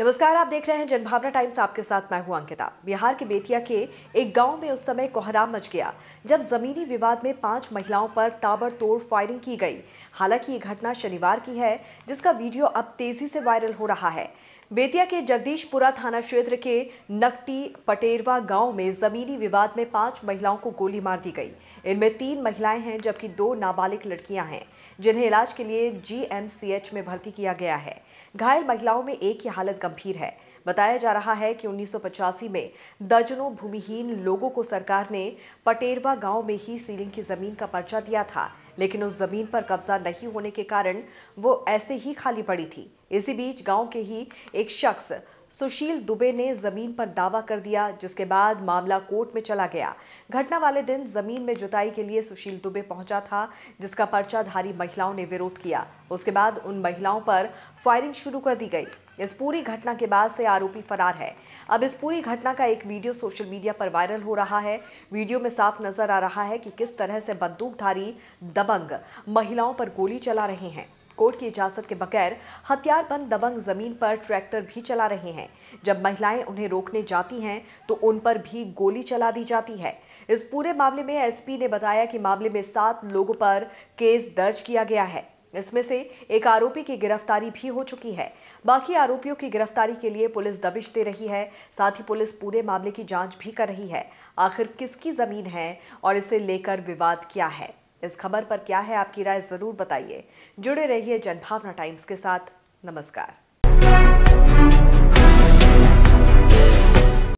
नमस्कार आप देख रहे हैं जनभावना टाइम्स आपके साथ मैं हूं अंकिता बिहार के बेतिया के एक गांव में उस समय कोहराम मच गया जब जमीनी विवाद में पांच महिलाओं पर ताबड़तोड़ फायरिंग की गई हालांकि ये घटना शनिवार की है जिसका वीडियो अब तेजी से वायरल हो रहा है बेतिया के जगदीशपुरा थाना क्षेत्र के नकटी पटेरवा गांव में जमीनी विवाद में पांच महिलाओं को गोली मार दी गई इनमें तीन महिलाएं हैं जबकि दो नाबालिग लड़कियां हैं जिन्हें इलाज के लिए जीएमसीएच में भर्ती किया गया है घायल महिलाओं में एक की हालत गंभीर है बताया जा रहा है कि उन्नीस में दर्जनों भूमिहीन लोगों को सरकार ने पटेरवा गांव में ही सीलिंग की जमीन का पर्चा दिया था लेकिन उस जमीन पर कब्जा नहीं होने के कारण वो ऐसे ही खाली पड़ी थी इसी बीच गांव के ही एक शख्स सुशील दुबे ने जमीन पर दावा कर दिया जिसके बाद मामला कोर्ट में चला गया घटना वाले दिन जमीन में जुताई के लिए सुशील दुबे पहुंचा था जिसका पर्चाधारी महिलाओं ने विरोध किया उसके बाद उन महिलाओं पर फायरिंग शुरू कर दी गई इस पूरी घटना के बाद से आरोपी फरार है अब इस पूरी घटना का एक वीडियो सोशल मीडिया पर वायरल हो रहा है वीडियो में साफ नजर आ रहा है कि किस तरह से बंदूकधारी दबंग महिलाओं पर गोली चला रहे हैं कोर्ट की इजाजत के बगैर हथियारबंद दबंग जमीन पर ट्रैक्टर भी चला रहे हैं जब महिलाएं उन्हें रोकने जाती हैं तो उन पर भी गोली चला दी जाती है इस पूरे मामले में एसपी ने बताया कि मामले में सात लोगों पर केस दर्ज किया गया है इसमें से एक आरोपी की गिरफ्तारी भी हो चुकी है बाकी आरोपियों की गिरफ्तारी के लिए पुलिस दबिश दे रही है साथ ही पुलिस पूरे मामले की जांच भी कर रही है आखिर किसकी जमीन है और इसे लेकर विवाद क्या है इस खबर पर क्या है आपकी राय जरूर बताइए जुड़े रहिए जनभावना टाइम्स के साथ नमस्कार